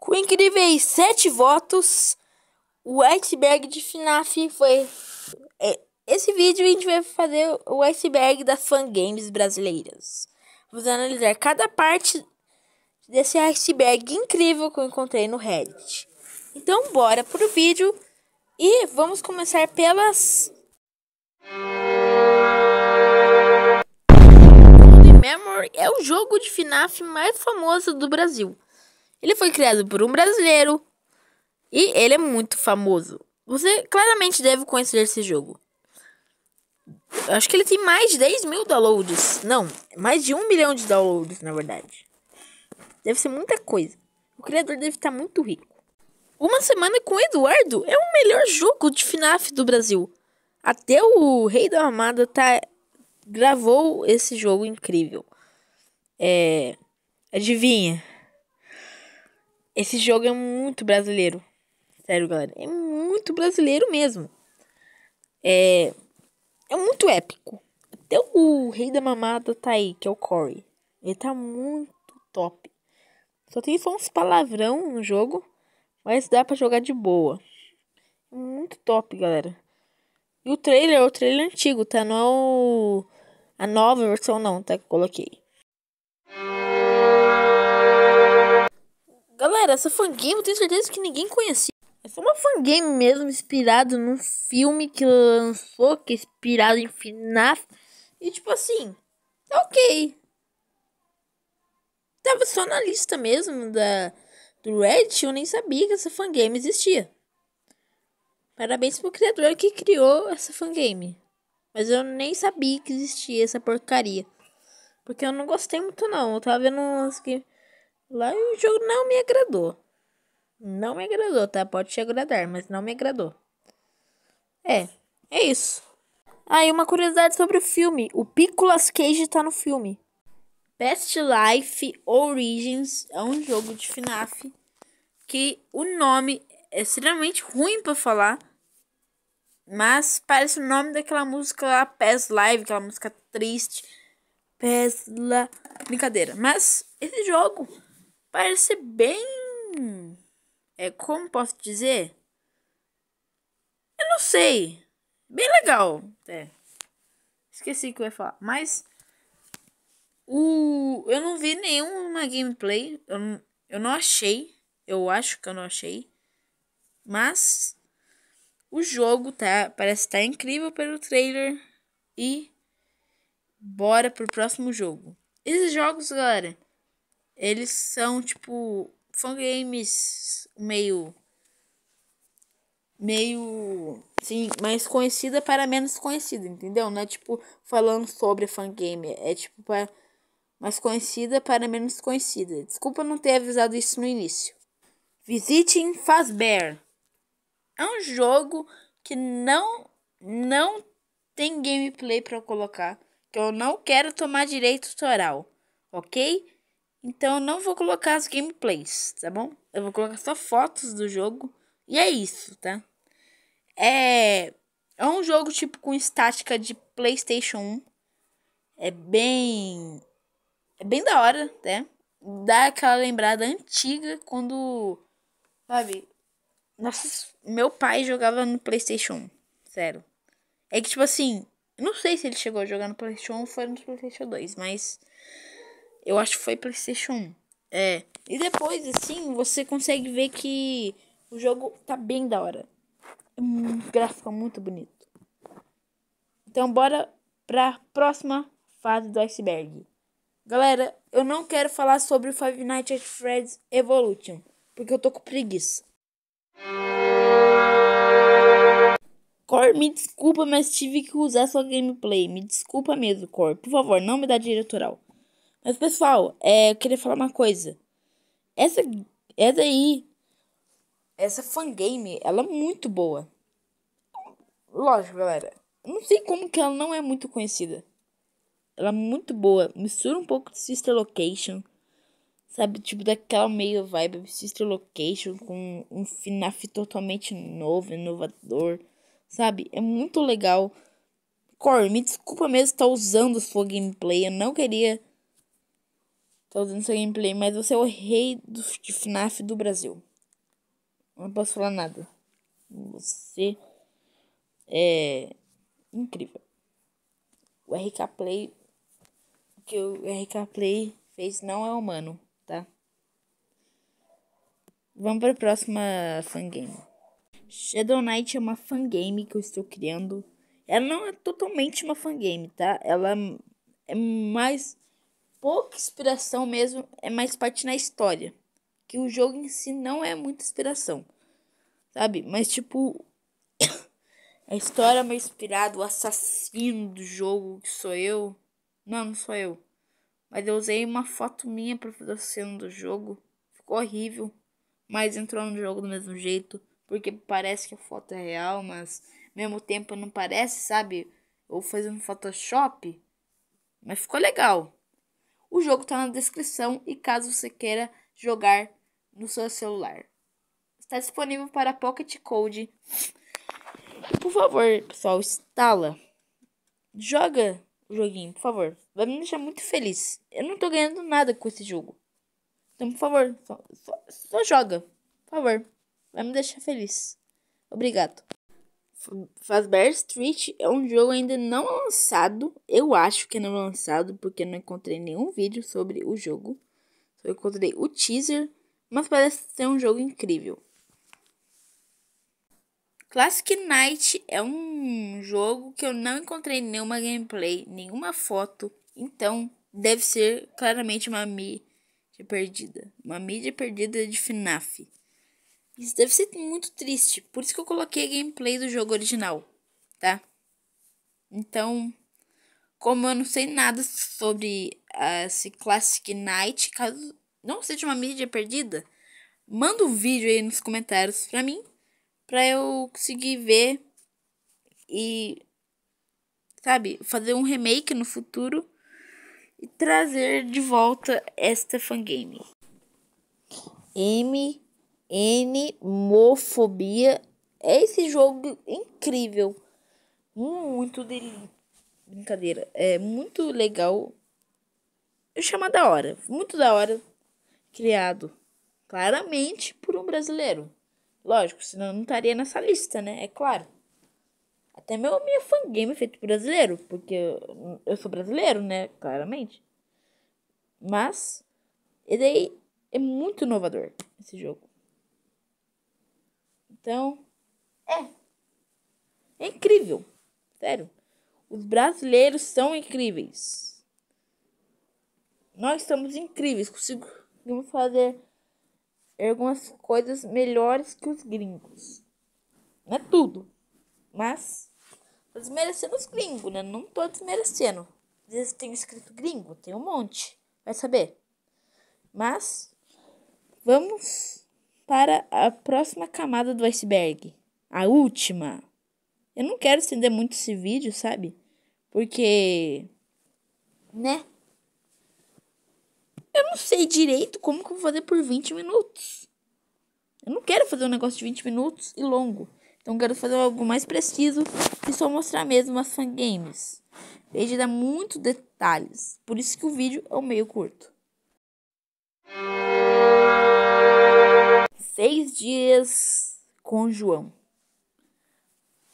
Com incríveis sete votos, o iceberg de FNAF foi. É, esse vídeo a gente vai fazer o iceberg das fangames brasileiras. Vamos analisar cada parte desse iceberg incrível que eu encontrei no Reddit. Então, bora pro vídeo e vamos começar pelas. Memory é o jogo de FNAF mais famoso do Brasil. Ele foi criado por um brasileiro e ele é muito famoso. Você claramente deve conhecer esse jogo. Eu acho que ele tem mais de 10 mil downloads. Não, mais de 1 milhão de downloads, na verdade. Deve ser muita coisa. O criador deve estar muito rico. Uma Semana com Eduardo é o melhor jogo de FNAF do Brasil. Até o Rei da Armada tá... gravou esse jogo incrível. É... Adivinha? Esse jogo é muito brasileiro. Sério, galera. É muito brasileiro mesmo. É. É muito épico. Até o rei da mamada tá aí, que é o Corey. Ele tá muito top. Só tem uns palavrão no jogo, mas dá para jogar de boa. Muito top, galera. E o trailer é o trailer é antigo, tá? Não é o... a nova versão não, tá? Que eu coloquei. Galera, essa fangame eu tenho certeza que ninguém conhecia. É só uma fangame mesmo, inspirado num filme que lançou, que é inspirado em FNAF. E tipo assim, tá ok. Tava só na lista mesmo da, do Reddit, eu nem sabia que essa fangame existia. Parabéns pro criador que criou essa fangame. Mas eu nem sabia que existia essa porcaria. Porque eu não gostei muito não, eu tava vendo umas que... Lá o jogo não me agradou. Não me agradou, tá? Pode te agradar, mas não me agradou. É, é isso. Aí ah, uma curiosidade sobre o filme. O Piccolo's Cage tá no filme. Best Life Origins é um jogo de FNAF que o nome é extremamente ruim para falar, mas parece o nome daquela música lá, Past Live, aquela música triste. Past la... Brincadeira. Mas esse jogo Parece bem. É como posso dizer? Eu não sei. Bem legal. É. Esqueci que eu ia falar. Mas. O... Eu não vi nenhuma gameplay. Eu não, eu não achei. Eu acho que eu não achei. Mas. O jogo tá, parece estar tá incrível pelo trailer. E bora pro próximo jogo. Esses jogos, galera, eles são tipo games meio meio sim mais conhecida para menos conhecida entendeu não é tipo falando sobre game é tipo para mais conhecida para menos conhecida desculpa não ter avisado isso no início visiting fazbear é um jogo que não não tem gameplay para colocar que eu não quero tomar direito autoral ok então eu não vou colocar as gameplays, tá bom? Eu vou colocar só fotos do jogo. E é isso, tá? É, é um jogo tipo com estática de PlayStation 1. É bem. É bem da hora, né? Dá aquela lembrada antiga quando. Sabe? Nossa, meu pai jogava no PlayStation 1. Sério. É que, tipo assim, não sei se ele chegou a jogar no PlayStation 1 ou foi no PlayStation 2, mas eu acho que foi PlayStation 1. É. E depois, assim, você consegue ver que o jogo tá bem da hora. É um gráfico é muito bonito. Então, bora pra próxima fase do iceberg. Galera, eu não quero falar sobre Five Nights at Freddy's Evolution, porque eu tô com preguiça. Cor, me desculpa, mas tive que usar sua gameplay. Me desculpa mesmo, Cor. Por favor, não me dá diretoral. Mas, pessoal, é, eu queria falar uma coisa. Essa, essa aí, essa fangame, ela é muito boa. Lógico, galera. Não sei como que ela não é muito conhecida. Ela é muito boa. Mistura um pouco de Sister Location. Sabe, tipo daquela meio vibe Sister Location com um FNAF totalmente novo, inovador. Sabe? É muito legal. Core, me desculpa mesmo estar usando sua gameplay. Eu não queria Tô tá usando seu gameplay, mas você é o rei do, de FNAF do Brasil. Não posso falar nada. Você é incrível. O RK Play. O que o RK Play fez não é humano, tá? Vamos para a próxima fangame. Shadow Knight é uma fangame que eu estou criando. Ela não é totalmente uma fangame, tá? Ela é mais pouca inspiração mesmo, é mais parte na história. Que o jogo em si não é muita inspiração, sabe? Mas, tipo, a história é meio inspirada, o assassino do jogo, que sou eu. Não, não sou eu. Mas eu usei uma foto minha pra fazer a cena do jogo. Ficou horrível. Mas entrou no jogo do mesmo jeito. Porque parece que a foto é real, mas ao mesmo tempo não parece, sabe? Ou fazendo Photoshop. Mas ficou legal. O jogo está na descrição e caso você queira jogar no seu celular. Está disponível para Pocket Code. Por favor, pessoal, instala. Joga o joguinho, por favor. Vai me deixar muito feliz. Eu não estou ganhando nada com esse jogo. Então, por favor, só, só, só joga. Por favor, vai me deixar feliz. Obrigado. Fazbear Street é um jogo ainda não lançado. Eu acho que é não lançado, porque não encontrei nenhum vídeo sobre o jogo. Só encontrei o teaser, mas parece ser um jogo incrível. Classic Night é um jogo que eu não encontrei nenhuma gameplay, nenhuma foto, então deve ser claramente uma mídia perdida. Uma mídia perdida de FNAF. Isso deve ser muito triste. Por isso que eu coloquei gameplay do jogo original, tá? Então, como eu não sei nada sobre uh, esse Classic Night, caso não seja uma mídia perdida, manda um vídeo aí nos comentários pra mim, pra eu conseguir ver e, sabe, fazer um remake no futuro e trazer de volta esta fangame. M N-mofobia. É esse jogo incrível. Muito dele. Brincadeira. É muito legal. Eu é chamo da hora. Muito da hora. Criado claramente por um brasileiro. Lógico, senão não estaria nessa lista, né? É claro. Até meu minha fangame é feito brasileiro, porque eu, eu sou brasileiro, né? Claramente. Mas ele é muito inovador esse jogo. Então, é. É incrível. Sério. Os brasileiros são incríveis. Nós estamos incríveis. Conseguimos fazer algumas coisas melhores que os gringos. Não é tudo. Mas, tô desmerecendo os gringos, né? Não estou desmerecendo. Às vezes tem escrito gringo, tem um monte. Vai saber. Mas, vamos para a próxima camada do iceberg, a última. Eu não quero estender muito esse vídeo, sabe? Porque né? Eu não sei direito como que eu vou fazer por 20 minutos. Eu não quero fazer um negócio de 20 minutos e longo. Então quero fazer algo mais preciso e só mostrar mesmo as fangames. Veja dá muitos detalhes. Por isso que o vídeo é meio curto seis dias com João.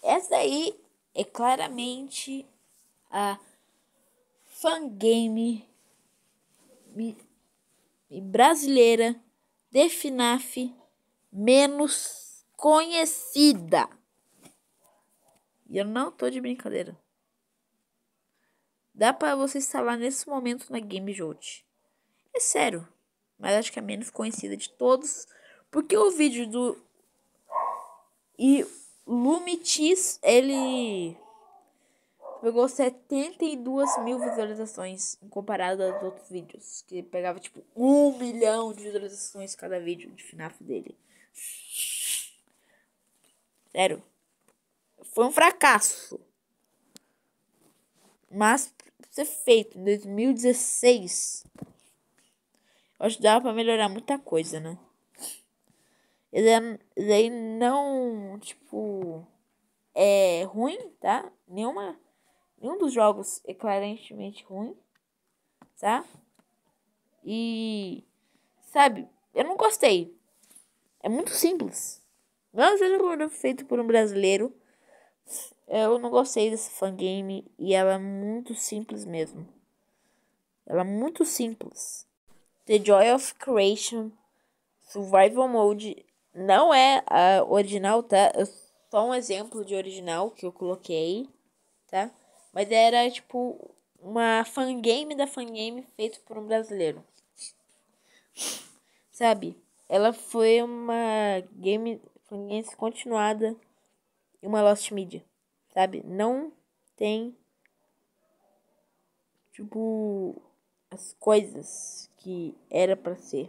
Essa aí é claramente a fangame brasileira de FNAF menos conhecida. E eu não tô de brincadeira. Dá para você instalar nesse momento na Game Jolt. É sério, mas acho que é a menos conhecida de todos porque o vídeo do e Lumitis, ele pegou 72 mil visualizações comparado aos outros vídeos, que pegava tipo um milhão de visualizações cada vídeo de FNAF dele. Sério. Foi um fracasso. Mas ser feito em 2016, eu acho que dava pra melhorar muita coisa, né? ele ele não, tipo, é ruim, tá? Nenhuma, nenhum dos jogos é claramente ruim, tá? E, sabe, eu não gostei. É muito simples. Não seja como feito por um brasileiro. Eu não gostei desse fangame e ela é muito simples mesmo. Ela é muito simples. The Joy of Creation Survival Mode não é a original, tá? Só um exemplo de original que eu coloquei, tá? Mas era tipo uma fangame da fangame feito por um brasileiro. Sabe? Ela foi uma game fangame continuada e uma Lost Media, sabe? Não tem tipo as coisas que era para ser.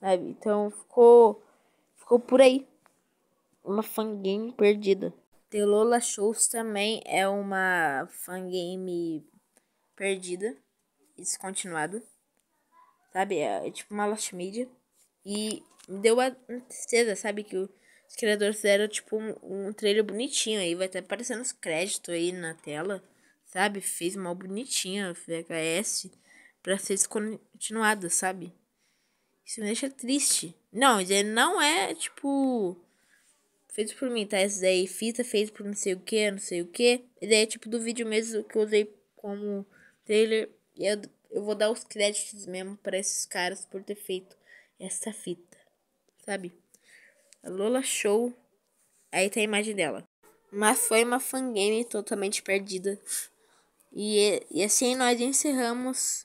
Sabe? Então ficou. Ficou por aí. Uma fangame perdida. The Lola Shows também é uma fangame perdida. Descontinuada. Sabe? É, é tipo uma lost media. E me deu uma tristeza, sabe? Que os criadores fizeram tipo um, um trailer bonitinho aí. Vai estar aparecendo os créditos aí na tela. Sabe? Fez mal bonitinha VHS pra ser descontinuada, sabe? Isso me deixa triste. Não, ele não é, tipo, feito por mim, tá? Esse daí, fita feito por não sei o que, não sei o que. Ele é tipo do vídeo mesmo que eu usei como trailer. E eu, eu vou dar os créditos mesmo para esses caras por ter feito essa fita, sabe? A Lola Show. Aí tá a imagem dela. Mas foi uma fangame totalmente perdida. E, e assim nós encerramos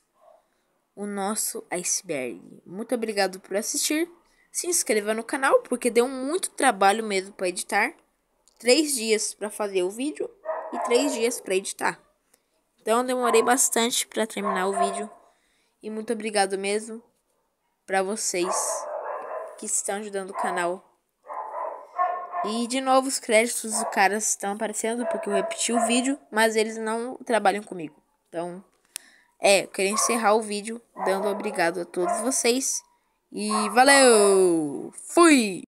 o nosso iceberg. Muito obrigado por assistir. Se inscreva no canal porque deu muito trabalho mesmo para editar. Três dias para fazer o vídeo e três dias para editar. Então demorei bastante para terminar o vídeo. E muito obrigado mesmo para vocês que estão ajudando o canal. E de novo os créditos do caras estão aparecendo porque eu repeti o vídeo, mas eles não trabalham comigo. Então é, eu queria encerrar o vídeo dando obrigado a todos vocês. E valeu! Fui!